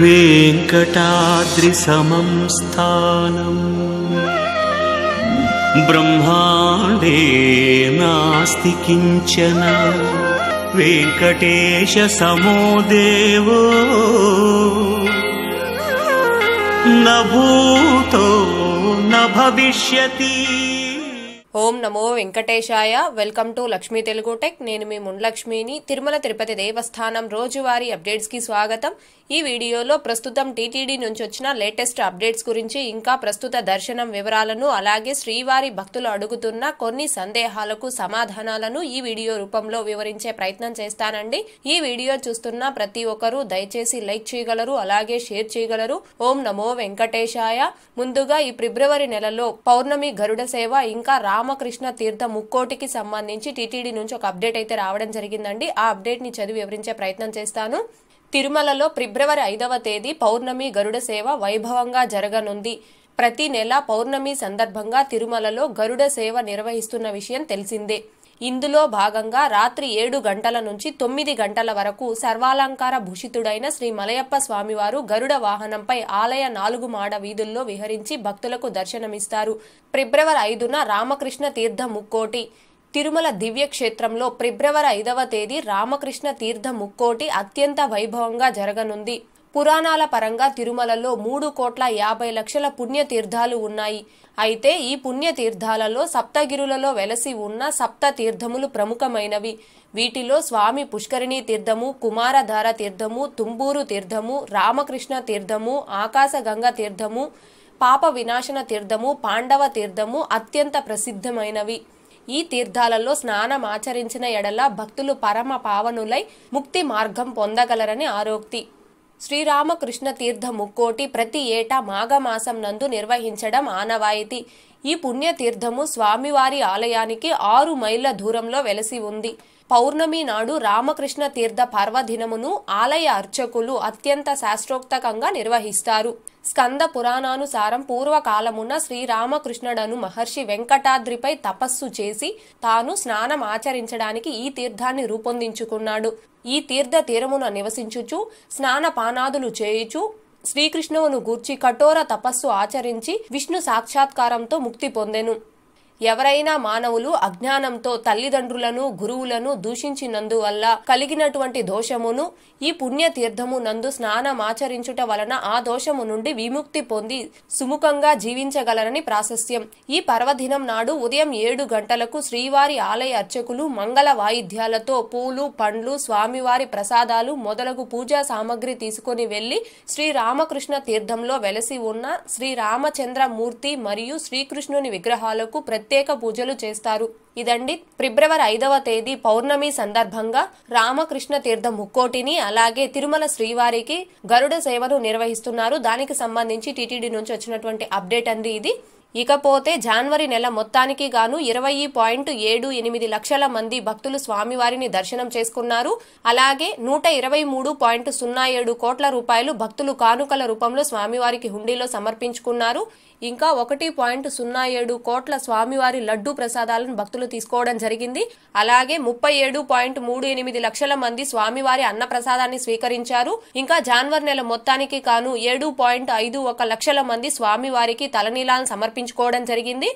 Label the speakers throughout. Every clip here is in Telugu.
Speaker 1: వేంకటాద్రి సమం స్థానం బ్రహ్మాండే నాస్తి కించన देवो न ఓం నమో వెంకటేశాయ welcome to Lakshmi Telugu tech నేను మీ ముండ్లక్ష్మిని తిరుమల తిరుపతి దేవస్థానం రోజువారీ అప్డేట్స్కి స్వాగతం ఈ వీడియోలో ప్రస్తుతం టీటీడీ నుంచి వచ్చిన లేటెస్ట్ అప్డేట్స్ గురించి ఇంకా ప్రస్తుత దర్శనం వివరాలను అలాగే శ్రీవారి భక్తులు అడుగుతున్న కొన్ని సందేహాలకు సమాధానాలను ఈ వీడియో రూపంలో వివరించే ప్రయత్నం చేస్తానండి ఈ వీడియో చూస్తున్న ప్రతి ఒక్కరూ దయచేసి లైక్ చేయగలరు అలాగే షేర్ చేయగలరు ఓం నమో వెంకటేశాయ ముందుగా ఈ ఫిబ్రవరి నెలలో పౌర్ణమి గరుడ సేవ ఇంకా రామకృష్ణ తీర్థ ముక్కోటికి సంబంధించి టీటీడీ నుంచి ఒక అప్డేట్ అయితే రావడం జరిగిందండి ఆ అప్డేట్ ని చదివి వివరించే ప్రయత్నం చేస్తాను తిరుమలలో ఫిబ్రవరి ఐదవ తేదీ పౌర్ణమి గరుడ సేవ వైభవంగా జరగనుంది ప్రతి నెల పౌర్ణమి సందర్భంగా తిరుమలలో గరుడ సేవ నిర్వహిస్తున్న విషయం తెలిసిందే ఇందులో భాగంగా రాత్రి ఏడు గంటల నుంచి తొమ్మిది గంటల వరకు సర్వాలంకార భూషితుడైన శ్రీ మలయప్ప స్వామివారు గరుడ వాహనంపై ఆలయ నాలుగు మాడ వీధుల్లో విహరించి భక్తులకు దర్శనమిస్తారు ఫిబ్రవరి ఐదున రామకృష్ణ తీర్థ ముక్కోటి తిరుమల దివ్యక్షేత్రంలో ఫిబ్రవరి ఐదవ తేదీ రామకృష్ణ తీర్థ ముక్కోటి అత్యంత వైభవంగా జరగనుంది పురాణాల పరంగా తిరుమలలో మూడు కోట్ల యాభై లక్షల పుణ్యతీర్థాలు ఉన్నాయి అయితే ఈ పుణ్యతీర్థాలలో సప్తగిరులలో వెలసి ఉన్న సప్త తీర్థములు ప్రముఖమైనవి వీటిలో స్వామి పుష్కరిణి తీర్థము కుమారధార తీర్థము తుంబూరు తీర్థము రామకృష్ణ తీర్థము ఆకాశగంగ తీర్థము పాప వినాశన తీర్థము పాండవ తీర్థము అత్యంత ప్రసిద్ధమైనవి ఈ తీర్థాలలో స్నానం ఆచరించిన ఎడల భక్తులు పరమ పావనులై ముక్తి మార్గం పొందగలరని ఆరోక్తి శ్రీరామకృష్ణ తీర్థ ముక్కోటి ప్రతి ఏటా మాఘమాసం నందు నిర్వహించడం ఆనవాయితీ ఈ పుణ్యతీర్థము స్వామివారి ఆలయానికి ఆరు మైళ్ళ దూరంలో వెలసి ఉంది పౌర్ణమి నాడు రామకృష్ణ తీర్థ పర్వదినమును ఆలయ అర్చకులు అత్యంత శాస్త్రోక్తకంగా నిర్వహిస్తారు స్కంద పురాణానుసారం పూర్వకాలమున శ్రీరామకృష్ణుడను మహర్షి వెంకటాద్రిపై తపస్సు చేసి తాను స్నానం ఆచరించడానికి ఈ తీర్థాన్ని రూపొందించుకున్నాడు ఈ తీర్థ తీరమున నివసించుచు స్నానపానాదులు చేయుచు శ్రీకృష్ణువును గూర్చి కఠోర తపస్సు ఆచరించి విష్ణు సాక్షాత్కారంతో ముక్తి పొందెను ఎవరైనా మానవులు అజ్ఞానంతో తల్లిదండ్రులను గురువులను దూషించినందువల్ల కలిగినటువంటి దోషమును ఈ పుణ్యతీర్థము నందు స్నానమాచరించుట వలన ఆ దోషము నుండి విముక్తి పొంది సుముఖంగా జీవించగలరని ప్రాశస్యం ఈ పర్వదినం నాడు ఉదయం ఏడు గంటలకు శ్రీవారి ఆలయ అర్చకులు మంగళ వాయిద్యాలతో పూలు పండ్లు స్వామివారి ప్రసాదాలు మొదలగు పూజా సామగ్రి తీసుకుని వెళ్లి శ్రీరామకృష్ణ తీర్థంలో వెలసి ఉన్న శ్రీరామచంద్రమూర్తి మరియు శ్రీకృష్ణుని విగ్రహాలకు ప్రతి ప్రత్యేక పూజలు చేస్తారు ఇదండి ఫిబ్రవరి ఐదవ తేదీ పౌర్ణమి సందర్భంగా రామకృష్ణ తీర్థ ముక్కోటిని అలాగే తిరుమల శ్రీవారికి గరుడ సేవను నిర్వహిస్తున్నారు దానికి సంబంధించి టీటీడీ నుంచి వచ్చినటువంటి అప్డేట్ అండి ఇది ఇకపోతే జనవరి నెల మొత్తానికి గాను ఇరవై పాయింట్ ఏడు ఎనిమిది లక్షల మంది భక్తులు స్వామివారిని దర్శనం చేసుకున్నారు అలాగే నూట ఇరవై మూడు పాయింట్ సున్నా ఏడు కోట్ల రూపాయలు భక్తులు కానుకల రూపంలో స్వామివారికి హుండీలో సమర్పించుకున్నారు ఇంకా ఒకటి పాయింట్ సున్నా ఏడు కోట్ల స్వామివారి లడ్డూ ప్రసాదాలను భక్తులు తీసుకోవడం జరిగింది అలాగే ముప్పై ఏడు పాయింట్ మూడు ఎనిమిది లక్షల మంది స్వామివారి అన్న ప్రసాదాన్ని స్వీకరించారు ఇంకా జాన్వర్ నెల మొత్తానికి కాను ఏడు పాయింట్ ఐదు ఒక లక్షల మంది స్వామివారికి తలనీలాలను సమర్పించుకోవడం జరిగింది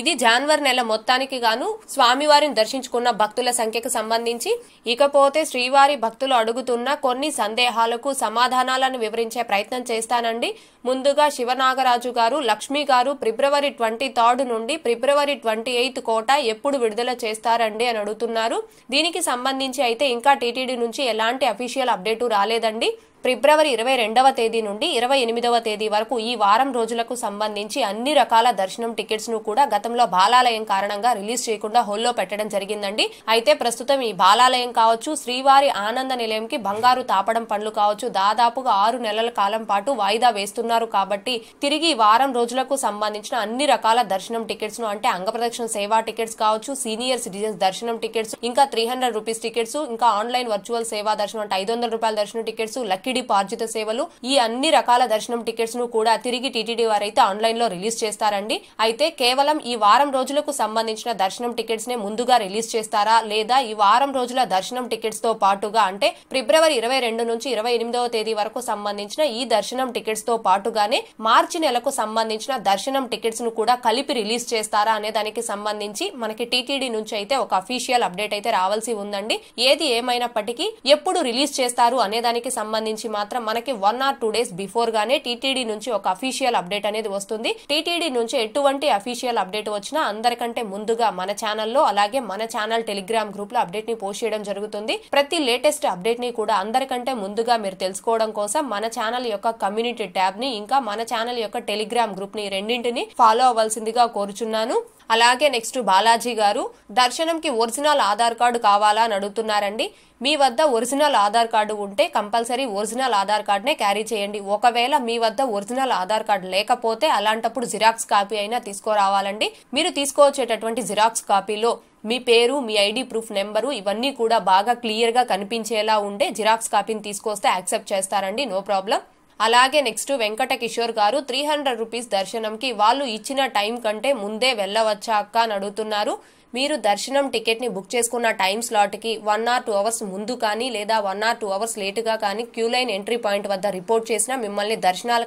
Speaker 1: ఇది జాన్వరి నెల మొత్తానికి గాను స్వామివారిని దర్శించుకున్న భక్తుల సంఖ్యకు సంబంధించి ఇకపోతే శ్రీవారి భక్తులు అడుగుతున్న కొన్ని సందేహాలకు సమాధానాలను వివరించే ప్రయత్నం చేస్తానండి ముందుగా శివనాగరాజు గారు లక్ష్మి గారు ఫిబ్రవరి ట్వంటీ థర్డ్ నుండి ఫిబ్రవరి ట్వంటీ ఎయిత్ కోట ఎప్పుడు విడుదల చేస్తారండి అని అడుగుతున్నారు దీనికి సంబంధించి అయితే ఇంకా టీటీడీ నుంచి ఎలాంటి అఫీషియల్ అప్డేటు రాలేదండి ఫిబ్రవరి ఇరవై రెండవ తేదీ నుండి ఇరవై ఎనిమిదవ తేదీ వరకు ఈ వారం రోజులకు సంబంధించి అన్ని రకాల దర్శనం టికెట్స్ ను కూడా గతంలో బాలాలయం కారణంగా రిలీజ్ చేయకుండా హోల్లో పెట్టడం జరిగిందండి అయితే ప్రస్తుతం ఈ బాలాలయం కావచ్చు శ్రీవారి ఆనంద నిలయంకి బంగారు తాపడం పనులు కావచ్చు దాదాపుగా ఆరు నెలల కాలం పాటు వాయిదా వేస్తున్నారు కాబట్టి తిరిగి వారం రోజులకు సంబంధించిన అన్ని రకాల దర్శనం టికెట్స్ ను అంటే అంగప్రదక్షిణ సేవా టికెట్స్ కావచ్చు సీనియర్ సిటిజన్స్ దర్శనం టికెట్స్ ఇంకా త్రీ హండ్రెడ్ రూపీస్ టికెట్స్ ఇంకా ఆన్లైన్ వర్చువల్ సేవా దర్శనం అంటే ఐదు వందల రూపాయల దర్శనం టికెట్స్ లక్కీ టీటీడీ పార్జిత సేవలు ఈ అన్ని రకాల దర్శనం టికెట్స్ ను కూడా తిరిగి టీటీడీ వారైతే ఆన్లైన్ లో రిలీజ్ చేస్తారండి అయితే కేవలం ఈ వారం రోజులకు సంబంధించిన దర్శనం టికెట్స్ నే ముందుగా రిలీజ్ చేస్తారా లేదా ఈ వారం రోజుల దర్శనం టికెట్స్ తో పాటుగా అంటే ఫిబ్రవరి ఇరవై రెండు నుంచి ఇరవై ఎనిమిదవ తేదీ వరకు సంబంధించిన ఈ దర్శనం టికెట్స్ తో పాటుగానే మార్చి నెలకు సంబంధించిన దర్శనం టికెట్స్ ను కూడా కలిపి రిలీజ్ చేస్తారా అనే దానికి సంబంధించి మనకి టీటీడీ నుంచి అయితే ఒక అఫీషియల్ అప్డేట్ అయితే రావాల్సి ఉందండి ఏది ఏమైనప్పటికీ ఎప్పుడు రిలీజ్ చేస్తారు అనే దానికి సంబంధించి నుంచి మాత్రం మనకి one or two days before గానే టీటీడీ నుంచి ఒక అఫీషియల్ అప్డేట్ అనేది వస్తుంది టీటీడీ నుంచి ఎటువంటి అఫీషియల్ అప్డేట్ వచ్చినా అందరికంటే ముందుగా మన ఛానల్లో అలాగే మన ఛానల్ టెలిగ్రామ్ గ్రూప్ లో అప్డేట్ ని పోస్ట్ చేయడం జరుగుతుంది ప్రతి లేటెస్ట్ అప్డేట్ ని కూడా అందరికంటే ముందుగా మీరు తెలుసుకోవడం కోసం మన ఛానల్ యొక్క కమ్యూనిటీ ట్యాబ్ ని ఇంకా మన ఛానల్ యొక్క టెలిగ్రామ్ గ్రూప్ ని రెండింటిని ఫాలో అవ్వాల్సిందిగా కోరుచున్నాను అలాగే నెక్స్ట్ బాలాజీ గారు దర్శనంకి ఒరిజినల్ ఆధార్ కార్డు కావాలా అని అడుగుతున్నారండి మీ వద్ద ఒరిజినల్ ఆధార్ కార్డు ఉంటే కంపల్సరీ ఒరిజినల్ ఆధార్ కార్డునే క్యారీ చేయండి ఒకవేళ మీ వద్ద ఒరిజినల్ ఆధార్ కార్డు లేకపోతే అలాంటప్పుడు జిరాక్స్ కాపీ అయినా తీసుకురావాలండి మీరు తీసుకువచ్చేటటువంటి జిరాక్స్ కాపీలో మీ పేరు మీ ఐడి ప్రూఫ్ నెంబరు ఇవన్నీ కూడా బాగా క్లియర్గా కనిపించేలా ఉండే జిరాక్స్ కాపీని తీసుకొస్తే యాక్సెప్ట్ చేస్తారండి నో ప్రాబ్లం అలాగే నెక్స్ట్ వెంకట కిషోర్ గారు త్రీ హండ్రెడ్ రూపీస్ దర్శనంకి వాళ్ళు ఇచ్చిన టైం కంటే ముందే వెళ్ళవచ్చా అక్క అని అడుగుతున్నారు మీరు దర్శనం టికెట్ని బుక్ చేసుకున్న టైం స్లాట్కి వన్ ఆర్ టూ అవర్స్ ముందు కానీ లేదా వన్ ఆర్ టూ అవర్స్ లేటుగా కానీ క్యూ లైన్ ఎంట్రీ పాయింట్ వద్ద రిపోర్ట్ చేసినా మిమ్మల్ని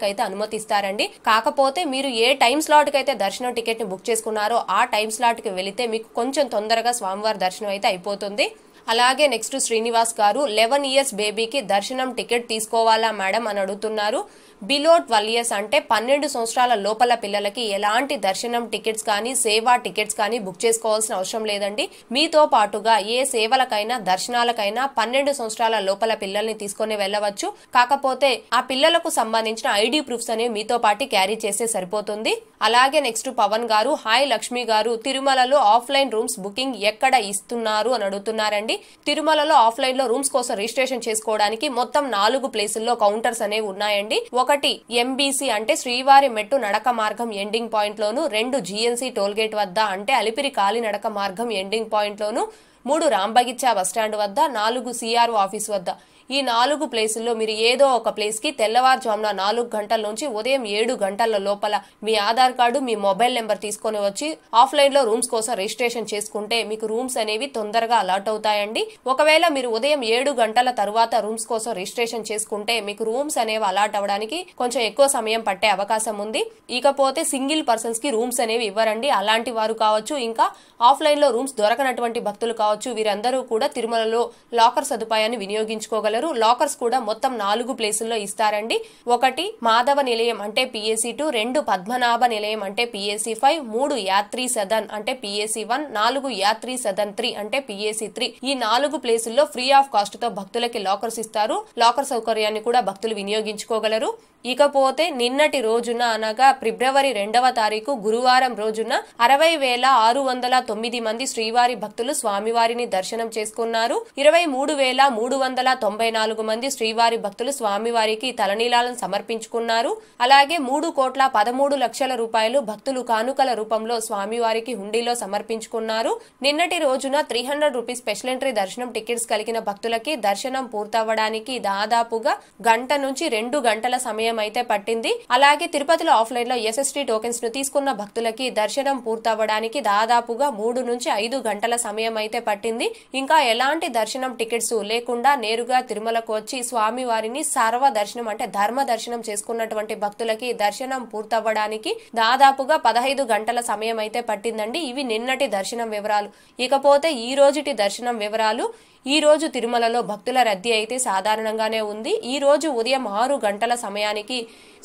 Speaker 1: అయితే అనుమతిస్తారండి కాకపోతే మీరు ఏ టైం స్లాట్కి అయితే దర్శనం టికెట్ని బుక్ చేసుకున్నారో ఆ టైం స్లాట్కి వెళితే మీకు కొంచెం తొందరగా స్వామివారి దర్శనం అయితే అయిపోతుంది అలాగే నెక్స్ట్ శ్రీనివాస్ గారు లెవెన్ ఇయర్స్ బేబీకి దర్శనం టికెట్ తీసుకోవాలా మేడం అని అడుగుతున్నారు బిలో ట్వెల్వ్ ఇయర్స్ అంటే పన్నెండు సంవత్సరాల లోపల పిల్లలకి ఎలాంటి దర్శనం టికెట్స్ కానీ సేవా టికెట్స్ కానీ బుక్ చేసుకోవాల్సిన అవసరం లేదండి మీతో పాటుగా ఏ సేవలకైనా దర్శనాలకైనా పన్నెండు సంవత్సరాల లోపల పిల్లల్ని తీసుకుని వెళ్ళవచ్చు కాకపోతే ఆ పిల్లలకు సంబంధించిన ఐడి ప్రూఫ్స్ అనేవి మీతో పాటు క్యారీ చేస్తే సరిపోతుంది అలాగే నెక్స్ట్ పవన్ గారు హాయ్ లక్ష్మి గారు తిరుమలలో ఆఫ్లైన్ రూమ్స్ బుకింగ్ ఎక్కడ ఇస్తున్నారు అని అడుగుతున్నారండి తిరుమలలో ఆఫ్లైన్ లో రూమ్స్ కోసం రిజిస్ట్రేషన్ చేసుకోవడానికి మొత్తం నాలుగు ప్లేసుల్లో కౌంటర్స్ అనేవి ఉన్నాయండి ఒక ఒకటి ఎంబీసీ అంటే శ్రీవారి మెట్టు నడక మార్గం ఎండింగ్ పాయింట్ లోను రెండు జీఎన్సీ టోల్గేట్ వద్ద అంటే అలిపిరి కాలి నడక మార్గం ఎండింగ్ పాయింట్ లోను మూడు రాంబగిచ్చా బస్టాండ్ వద్ద నాలుగు సిఆర్ఓ ఆఫీస్ వద్ద ఈ నాలుగు ప్లేసుల్లో మీరు ఏదో ఒక ప్లేస్ కి తెల్లవారుజామున నాలుగు గంటల నుంచి ఉదయం ఏడు గంటల లోపల మీ ఆధార్ కార్డు మీ మొబైల్ నెంబర్ తీసుకొని వచ్చి ఆఫ్లైన్లో రూమ్స్ కోసం రిజిస్ట్రేషన్ చేసుకుంటే మీకు రూమ్స్ అనేవి తొందరగా అలర్ట్ అవుతాయండి ఒకవేళ మీరు ఉదయం ఏడు గంటల తర్వాత రూమ్స్ కోసం రిజిస్ట్రేషన్ చేసుకుంటే మీకు రూమ్స్ అనేవి అలర్ట్ అవ్వడానికి కొంచెం ఎక్కువ సమయం పట్టే అవకాశం ఉంది ఇకపోతే సింగిల్ పర్సన్స్ కి రూమ్స్ అనేవి ఇవ్వరండి అలాంటి వారు కావచ్చు ఇంకా ఆఫ్లైన్లో రూమ్స్ దొరకనటువంటి భక్తులు కావచ్చు వీరందరూ కూడా తిరుమలలో లాకర్ సదుపాయాన్ని వినియోగించుకోగలరు గలరు లాకర్స్ కూడా మొత్తం నాలుగు ప్లేసుల్లో ఇస్తారండి ఒకటి మాధవ నిలయం అంటే పిఎస్సి టూ రెండు పద్మనాభ నిలయం అంటే పిఎస్సి ఫైవ్ మూడు యాత్రి సదన్ అంటే పిఎస్సి వన్ నాలుగు యాత్రి సదన్ త్రీ అంటే పిఎస్సి త్రీ ఈ నాలుగు ప్లేసుల్లో ఫ్రీ ఆఫ్ కాస్ట్ తో భక్తులకి లాకర్స్ ఇస్తారు లాకర్ సౌకర్యాన్ని కూడా భక్తులు వినియోగించుకోగలరు ఇకపోతే నిన్నటి రోజున అనగా ఫిబ్రవరి రెండవ తారీఖు గురువారం రోజున అరవై వేల ఆరు వందల తొమ్మిది మంది శ్రీవారి భక్తులు స్వామివారిని దర్శనం చేసుకున్నారు ఇరవై మూడు వేల మూడు వందల తొంభై నాలుగు మంది శ్రీవారి భక్తులు స్వామివారికి తలనీలాలను సమర్పించుకున్నారు అలాగే మూడు కోట్ల పదమూడు లక్షల రూపాయలు భక్తులు కానుకల రూపంలో స్వామివారికి హుండీలో సమర్పించుకున్నారు నిన్నటి రోజున three hundred rupees special entry దర్శనం టికెట్స్ కలిగిన భక్తులకి దర్శనం పూర్తవడానికి దాదాపుగా గంట నుంచి రెండు గంటల సమయం సమయం అయితే పట్టింది అలాగే తిరుపతిలో ఆఫ్లైన్ లో ఎస్ఎస్టీ టోకెన్స్ ను తీసుకున్న భక్తులకి దర్శనం పూర్తవడానికి దాదాపుగా మూడు నుంచి ఐదు గంటల సమయం అయితే పట్టింది ఇంకా ఎలాంటి దర్శనం టికెట్స్ లేకుండా నేరుగా తిరుమలకు వచ్చి స్వామి వారిని సర్వ దర్శనం అంటే ధర్మ దర్శనం చేసుకున్నటువంటి భక్తులకి దర్శనం పూర్తవ్వడానికి దాదాపుగా పదహైదు గంటల సమయం అయితే పట్టిందండి ఇవి నిన్నటి దర్శనం వివరాలు ఇకపోతే ఈ రోజుటి దర్శనం వివరాలు ఈ రోజు తిరుమలలో భక్తుల రద్దీ అయితే సాధారణంగానే ఉంది ఈ రోజు ఉదయం ఆరు గంటల సమయానికి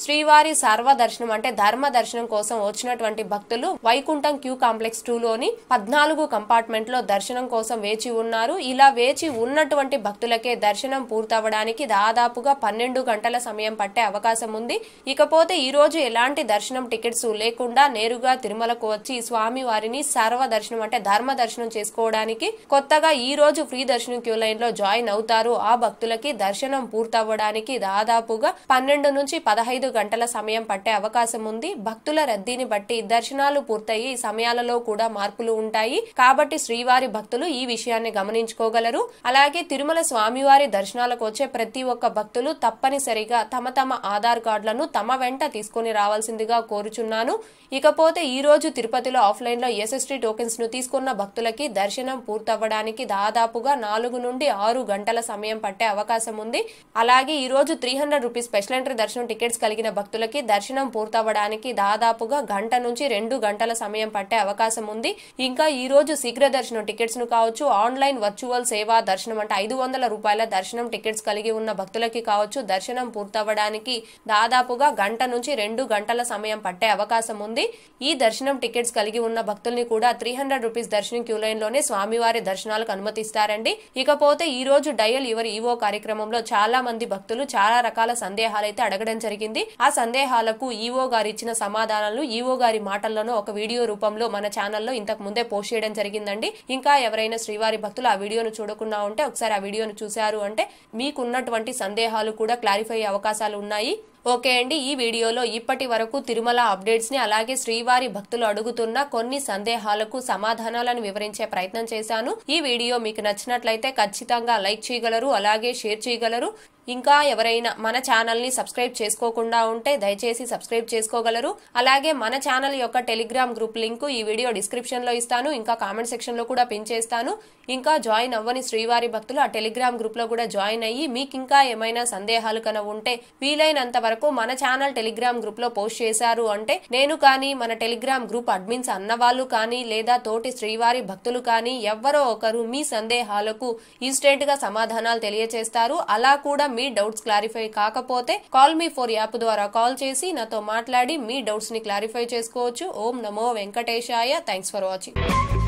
Speaker 1: శ్రీవారి సర్వదర్శనం అంటే ధర్మ దర్శనం కోసం వచ్చినటువంటి భక్తులు వైకుంఠం క్యూ కాంప్లెక్స్ టూలోని పద్నాలుగు కంపార్ట్మెంట్లో దర్శనం కోసం వేచి ఉన్నారు ఇలా వేచి ఉన్నటువంటి భక్తులకే దర్శనం పూర్తవడానికి దాదాపుగా పన్నెండు గంటల సమయం పట్టే అవకాశం ఉంది ఇకపోతే ఈ రోజు ఎలాంటి దర్శనం టికెట్స్ లేకుండా నేరుగా తిరుమలకు వచ్చి స్వామి వారిని సర్వ దర్శనం అంటే ధర్మ దర్శనం చేసుకోవడానికి కొత్తగా ఈ రోజు ఫ్రీ దర్శనం విష్ణు క్యూ లైన్ లో జాయిన్ అవుతారు ఆ భక్తులకి దర్శనం పూర్తవ్వడానికి దాదాపుగా పన్నెండు నుంచి పదహైదు గంటల సమయం పట్టే అవకాశం ఉంది భక్తుల రద్దీని బట్టి దర్శనాలు పూర్తయి సమయాలలో కూడా మార్పులు ఉంటాయి కాబట్టి శ్రీవారి భక్తులు ఈ విషయాన్ని గమనించుకోగలరు అలాగే తిరుమల స్వామివారి దర్శనాలకు వచ్చే ప్రతి ఒక్క భక్తులు తప్పనిసరిగా తమ తమ ఆధార్ కార్డులను తమ వెంట తీసుకుని రావాల్సిందిగా కోరుచున్నాను ఇకపోతే ఈ రోజు తిరుపతిలో లో ఎస్ఎస్టీ టోకెన్స్ ను తీసుకున్న భక్తులకి దర్శనం పూర్తవ్వడానికి దాదాపుగా నాలుగు నాలుగు నుండి ఆరు గంటల సమయం పట్టే అవకాశం ఉంది అలాగే ఈ రోజు three hundred rupees special entry దర్శనం టికెట్స్ కలిగిన భక్తులకి దర్శనం పూర్తవడానికి దాదాపుగా గంట నుంచి రెండు గంటల సమయం పట్టే అవకాశం ఉంది ఇంకా ఈ రోజు శీఘ్ర దర్శనం టికెట్స్ ను కావచ్చు ఆన్లైన్ వర్చువల్ సేవా దర్శనం అంటే ఐదు వందల రూపాయల దర్శనం టికెట్స్ కలిగి ఉన్న భక్తులకి కావచ్చు దర్శనం పూర్తవడానికి దాదాపుగా గంట నుంచి రెండు గంటల సమయం పట్టే అవకాశం ఉంది ఈ దర్శనం టికెట్స్ కలిగి ఉన్న భక్తుల్ని కూడా త్రీ హండ్రెడ్ రూపీస్ దర్శనం క్యూ లైన్ లోనే స్వామివారి దర్శనాలకు అనుమతిస్తారండి ఇకపోతే ఈ రోజు డయల్ యువర్ ఈవో కార్యక్రమంలో చాలా మంది భక్తులు చాలా రకాల సందేహాలైతే అడగడం జరిగింది ఆ సందేహాలకు ఈవో గారి ఇచ్చిన సమాధానాలు ఈవో గారి మాటల్లోనూ ఒక వీడియో రూపంలో మన ఛానల్లో ఇంతకు ముందే పోస్ట్ చేయడం జరిగిందండి ఇంకా ఎవరైనా శ్రీవారి భక్తులు ఆ వీడియోను చూడకుండా ఉంటే ఒకసారి ఆ వీడియోను చూశారు అంటే మీకున్నటువంటి సందేహాలు కూడా క్లారిఫై అవకాశాలు ఉన్నాయి ఓకే అండి ఈ వీడియోలో ఇప్పటి వరకు తిరుమల అప్డేట్స్ని అలాగే శ్రీవారి భక్తులు అడుగుతున్న కొన్ని సందేహాలకు సమాధానాలను వివరించే ప్రయత్నం చేశాను ఈ వీడియో మీకు నచ్చినట్లయితే ఖచ్చితంగా లైక్ చేయగలరు అలాగే షేర్ చేయగలరు ఇంకా ఎవరైనా మన ని సబ్స్క్రైబ్ చేసుకోకుండా ఉంటే దయచేసి సబ్స్క్రైబ్ చేసుకోగలరు అలాగే మన ఛానల్ యొక్క టెలిగ్రామ్ గ్రూప్ లింక్ ఈ వీడియో డిస్క్రిప్షన్లో ఇస్తాను ఇంకా కామెంట్ సెక్షన్లో కూడా పిన్ చేస్తాను ఇంకా జాయిన్ అవ్వని శ్రీవారి భక్తులు ఆ టెలిగ్రామ్ గ్రూప్లో కూడా జాయిన్ అయ్యి మీకు ఇంకా ఏమైనా సందేహాలు కన ఉంటే వీలైనంత వరకు మన ఛానల్ టెలిగ్రామ్ గ్రూప్లో పోస్ట్ చేశారు అంటే నేను కానీ మన టెలిగ్రామ్ గ్రూప్ అడ్మిన్స్ అన్నవాళ్ళు కానీ లేదా తోటి శ్రీవారి భక్తులు కానీ ఎవ్వరో ఒకరు మీ సందేహాలకు గా సమాధానాలు తెలియచేస్తారు అలా కూడా మీ డౌట్స్ క్లారిఫై కాకపోతే కాల్ మీ ఫోర్ యాప్ ద్వారా కాల్ చేసి నాతో మాట్లాడి మీ డౌట్స్ ని క్లారిఫై చేసుకోవచ్చు ఓం నమో వెంకటేశాయ థ్యాంక్స్ ఫర్ వాచింగ్